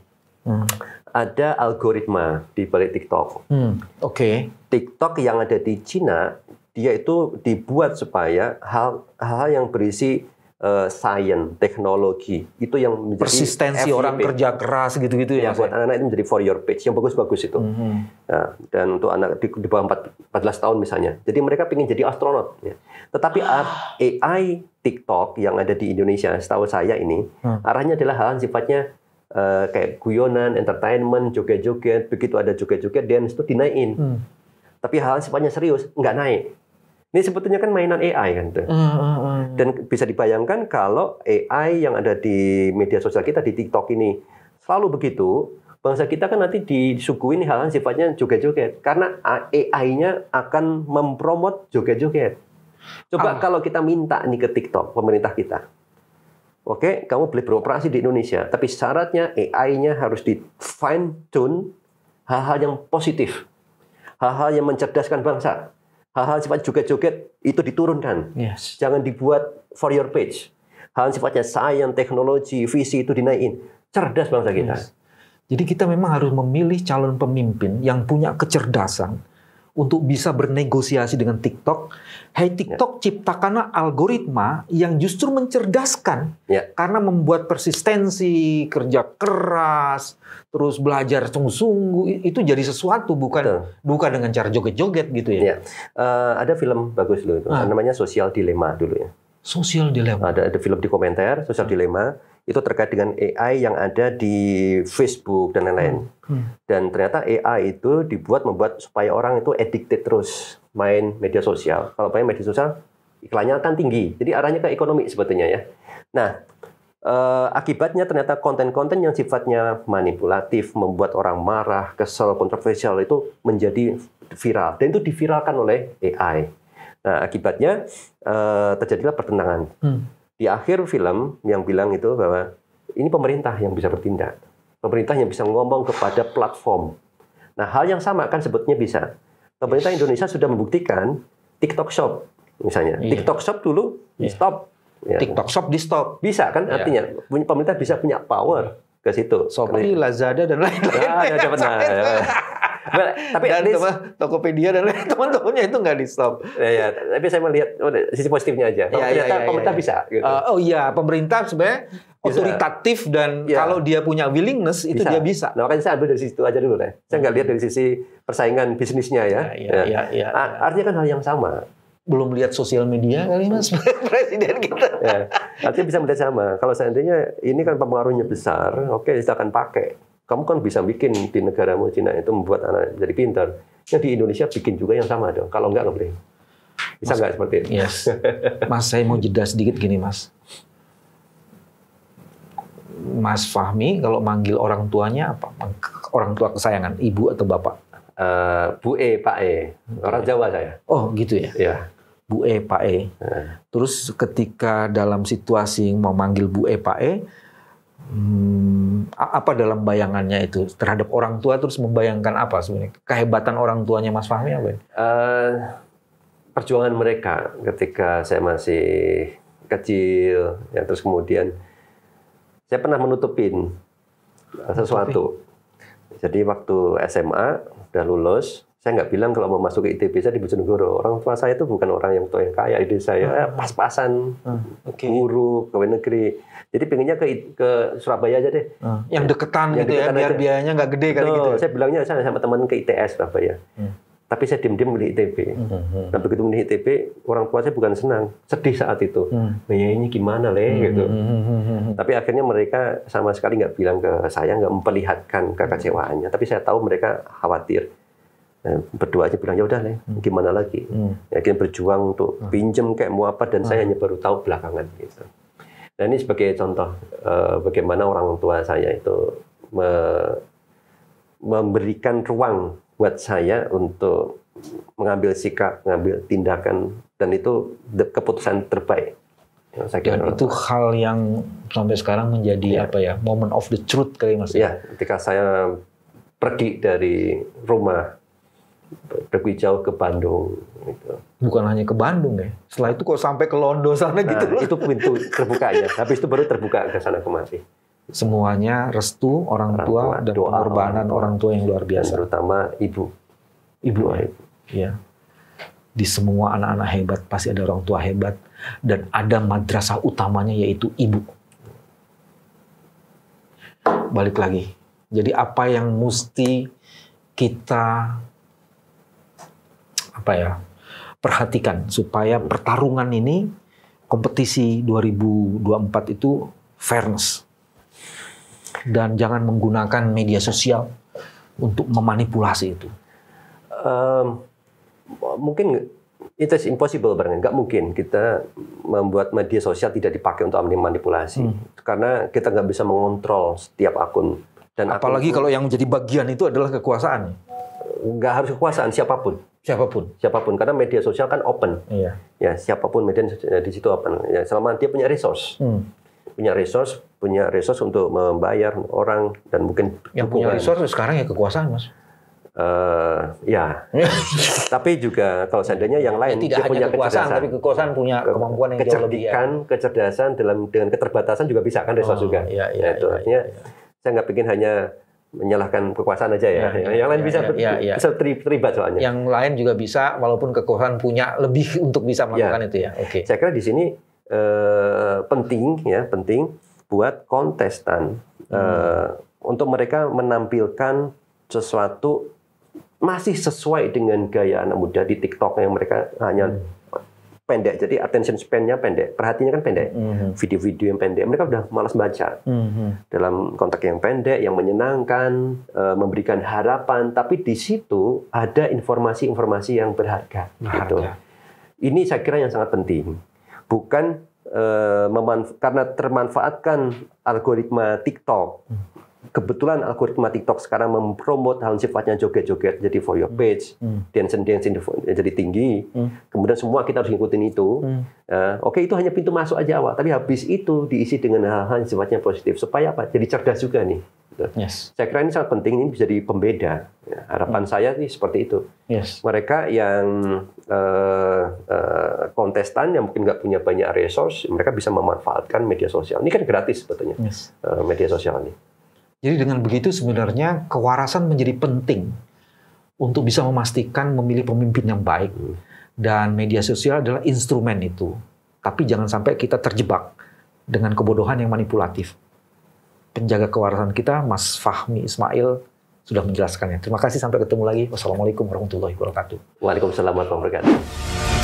hmm. ada algoritma di balik TikTok. Hmm. Oke. Okay. TikTok yang ada di Cina dia itu dibuat supaya hal-hal yang berisi uh, science, teknologi itu yang menjadi persistensi FVP. orang kerja keras gitu-gitu ya. ya buat ya? anak-anak itu menjadi for your page yang bagus-bagus itu. Mm -hmm. nah, dan untuk anak di, di bawah 14 tahun misalnya, jadi mereka ingin jadi astronot. Ya. Tetapi AI ah. TikTok yang ada di Indonesia, setahu saya ini hmm. arahnya adalah hal sifatnya uh, kayak guyonan, entertainment, joget-joget, begitu ada joget-joget dance itu dinaikin. Hmm. Tapi hal sifatnya serius nggak naik. Ini sebetulnya kan mainan AI kan tuh. Ah, ah, ah. Dan bisa dibayangkan kalau AI yang ada di media sosial kita di TikTok ini selalu begitu, bangsa kita kan nanti disuguhin hal yang sifatnya joget-joget karena AI-nya akan mempromot joget-joget. Coba ah. kalau kita minta nih ke TikTok pemerintah kita. Oke, okay, kamu boleh beroperasi di Indonesia, tapi syaratnya AI-nya harus di fine tune hal-hal yang positif, hal-hal yang mencerdaskan bangsa hal-hal sifat joget-joget itu diturunkan. Yes. Jangan dibuat for your page. Hal sifatnya sains, teknologi, visi itu dinaikin. Cerdas bangsa kita. Yes. Jadi kita memang harus memilih calon pemimpin yang punya kecerdasan, untuk bisa bernegosiasi dengan TikTok. Hey TikTok, ya. ciptakanlah algoritma yang justru mencerdaskan ya. karena membuat persistensi, kerja keras, terus belajar sungguh-sungguh itu jadi sesuatu bukan Betul. bukan dengan cara joget-joget gitu ya. ya. Uh, ada film bagus loh itu, ah. namanya Social Dilema dulu ya. Social Dilema. Ada ada film di komentar Social ah. Dilema itu terkait dengan AI yang ada di Facebook dan lain-lain. Hmm. Dan ternyata AI itu dibuat membuat supaya orang itu addicted terus main media sosial. Kalau main media sosial iklannya akan tinggi, jadi arahnya ke ekonomi sebetulnya ya. Nah, eh, akibatnya ternyata konten-konten yang sifatnya manipulatif, membuat orang marah, kesel, kontroversial itu menjadi viral dan itu diviralkan oleh AI. Nah, akibatnya eh, terjadilah pertentangan. Hmm di akhir film yang bilang itu bahwa ini pemerintah yang bisa bertindak. Pemerintah yang bisa ngomong kepada platform. Nah, hal yang sama kan sebetulnya bisa. Pemerintah Indonesia sudah membuktikan TikTok Shop misalnya. Iya. TikTok Shop dulu iya. stop. Ya. TikTok Shop di stop. Bisa kan iya. artinya pemerintah bisa punya power ke situ. Shopee, Lazada dan lain-lain. Ah, ya. ya, ya. well, tapi dan least, teman, Tokopedia dan teman-temannya itu nggak di stop. Ya, ya, tapi saya melihat oh, sisi positifnya aja. ya, ternyata ya, ya, pemerintah ya, ya. bisa. Gitu. Uh, oh iya, pemerintah sebenarnya bisa. otoritatif dan ya. kalau dia punya willingness itu bisa. dia bisa. Nah, makanya saya ambil dari situ aja dulu deh. Saya nggak hmm. lihat dari sisi persaingan bisnisnya ya. Iya, iya, iya. ya, ya, ya. Artinya kan hal yang sama belum lihat sosial media kali mas presiden kita. Ya, artinya bisa melihat sama. Kalau seandainya ini kan pengaruhnya besar, oke okay, kita akan pakai kamu kan bisa bikin di negaramu Cina itu membuat anak jadi pintar. Ya di Indonesia bikin juga yang sama dong. Kalau enggak nggak boleh. Bisa nggak seperti itu? Yes. Mas, saya mau jeda sedikit gini, Mas. Mas Fahmi kalau manggil orang tuanya apa? Orang tua kesayangan, ibu atau bapak? Uh, Bu E, Pak E. Orang Jawa saya. Oh, gitu ya. Iya. Bu E, Pak E. Eh. Terus ketika dalam situasi mau manggil Bu E, Pak E, hmm, apa dalam bayangannya itu terhadap orang tua terus membayangkan apa sebenarnya kehebatan orang tuanya Mas Fahmi apa? Uh, perjuangan mereka ketika saya masih kecil ya terus kemudian saya pernah menutupin Menutupi. sesuatu. Jadi waktu SMA udah lulus, saya nggak bilang kalau mau masuk ke ITB saya di Bojonegoro. Orang tua saya itu bukan orang yang tua yang kaya, ide saya hmm. eh, pas-pasan, uh, hmm. okay. guru, pegawai negeri jadi pengennya ke ke Surabaya aja deh. Hmm. Yang deketan yang gitu ya, deketan ya, biar aja. biayanya nggak gede kali gitu. Ya? Saya bilangnya saya sama teman ke ITS Surabaya. Hmm. Tapi saya diem-diem milih ITB. Hmm. Nah begitu milih ITB, orang tua saya bukan senang, sedih saat itu. Hmm. Biayanya gimana leh hmm. gitu. Hmm, hmm, hmm, hmm. Tapi akhirnya mereka sama sekali nggak bilang ke saya, nggak memperlihatkan kekecewaannya. Tapi saya tahu mereka khawatir eh, Berdua aja bilang ya udah leh, gimana lagi hmm. ya berjuang untuk pinjem kayak mau apa dan hmm. saya hanya baru tahu belakangan gitu Nah ini sebagai contoh uh, bagaimana orang tua saya itu me memberikan ruang buat saya untuk mengambil sikap, mengambil tindakan, dan itu keputusan terbaik. saya kira dan itu hal yang sampai sekarang menjadi ya. apa ya, moment of the truth kali mas? Ya, ketika saya pergi dari rumah pergi jauh ke Bandung. Gitu. Bukan hanya ke Bandung ya. Setelah itu kok sampai ke Londo sana gitu nah, gitu Itu pintu terbuka terbukanya. tapi itu baru terbuka ke sana kemari. Semuanya restu orang, orang tua, tua dan doa pengorbanan orang, orang tua yang luar biasa. Dan terutama ibu. Ibu ya. Ibu. ya. Iya. Di semua anak-anak hebat pasti ada orang tua hebat dan ada madrasah utamanya yaitu ibu. Balik lagi. Jadi apa yang mesti kita apa ya perhatikan supaya pertarungan ini kompetisi 2024 itu fairness dan jangan menggunakan media sosial untuk memanipulasi itu. Um, mungkin itu impossible barengan, nggak mungkin kita membuat media sosial tidak dipakai untuk manipulasi hmm. karena kita nggak bisa mengontrol setiap akun dan apalagi akun, kalau yang menjadi bagian itu adalah kekuasaan nggak harus kekuasaan siapapun siapapun siapapun karena media sosial kan open iya. ya siapapun media eh, di situ open ya selama dia punya resource hmm. punya resource punya resource untuk membayar orang dan mungkin yang punya resource sekarang ya kekuasaan mas Uh, ya, tapi juga kalau seandainya yang ya, lain tidak dia hanya punya kekuasaan, kecerdasan, tapi kekuasaan punya kemampuan yang jauh lebih ya. kecerdasan dalam dengan keterbatasan juga bisa kan resource oh, juga. Iya, iya, nah, itu iya, iya, iya. saya nggak bikin hanya menyalahkan kekuasaan aja ya. ya, ya yang lain ya, bisa ya, ya, ya. bisa terlibat soalnya. Yang lain juga bisa walaupun kekuasaan punya lebih untuk bisa ya. melakukan ya. itu ya. Oke. Okay. Saya kira di sini eh, penting ya, penting buat kontestan hmm. eh, untuk mereka menampilkan sesuatu masih sesuai dengan gaya anak muda di TikTok yang mereka hanya hmm pendek. Jadi attention span-nya pendek, perhatiannya kan pendek. Mm-hmm. Video-video yang pendek, mereka udah malas baca. Mm-hmm. Dalam kontak yang pendek, yang menyenangkan, eh, memberikan harapan, tapi di situ ada informasi-informasi yang berharga. berharga. Gitu. Ini saya kira yang sangat penting. Bukan uh, karena termanfaatkan algoritma TikTok. Hmm kebetulan algoritma TikTok sekarang mempromot hal sifatnya joget-joget jadi for your page, hmm. dance jadi tinggi. Hmm. Kemudian semua kita harus ngikutin itu. Hmm. Uh, Oke okay, itu hanya pintu masuk aja awal, tapi habis itu diisi dengan hal-hal sifatnya positif supaya apa? Jadi cerdas juga nih. Yes. Saya kira ini sangat penting ini bisa jadi pembeda. Ya, harapan hmm. saya sih seperti itu. Yes. Mereka yang uh, uh, kontestan yang mungkin nggak punya banyak resource, mereka bisa memanfaatkan media sosial. Ini kan gratis sebetulnya yes. uh, media sosial ini. Jadi dengan begitu sebenarnya kewarasan menjadi penting untuk bisa memastikan memilih pemimpin yang baik. Hmm. Dan media sosial adalah instrumen itu. Tapi jangan sampai kita terjebak dengan kebodohan yang manipulatif. Penjaga kewarasan kita, Mas Fahmi Ismail, sudah menjelaskannya. Terima kasih, sampai ketemu lagi. Wassalamualaikum warahmatullahi wabarakatuh. Waalaikumsalam warahmatullahi wabarakatuh.